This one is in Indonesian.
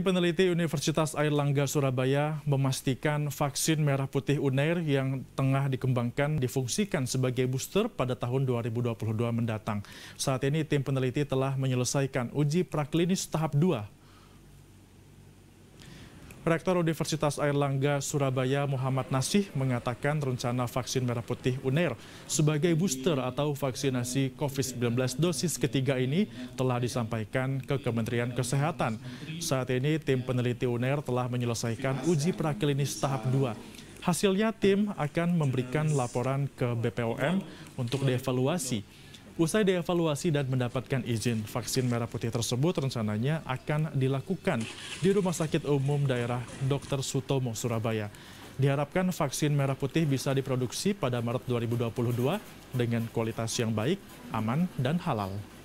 Peneliti Universitas Airlangga Surabaya memastikan vaksin merah putih Unair yang tengah dikembangkan difungsikan sebagai booster pada tahun 2022 mendatang. Saat ini tim peneliti telah menyelesaikan uji praklinis tahap 2 Rektor Universitas Airlangga Surabaya Muhammad Nasih mengatakan rencana vaksin merah putih UNER sebagai booster atau vaksinasi COVID-19 dosis ketiga ini telah disampaikan ke Kementerian Kesehatan. Saat ini tim peneliti UNER telah menyelesaikan uji praklinis tahap 2. Hasilnya tim akan memberikan laporan ke BPOM untuk dievaluasi. Usai dievaluasi dan mendapatkan izin, vaksin merah putih tersebut rencananya akan dilakukan di Rumah Sakit Umum Daerah Dr. Sutomo, Surabaya. Diharapkan vaksin merah putih bisa diproduksi pada Maret 2022 dengan kualitas yang baik, aman, dan halal.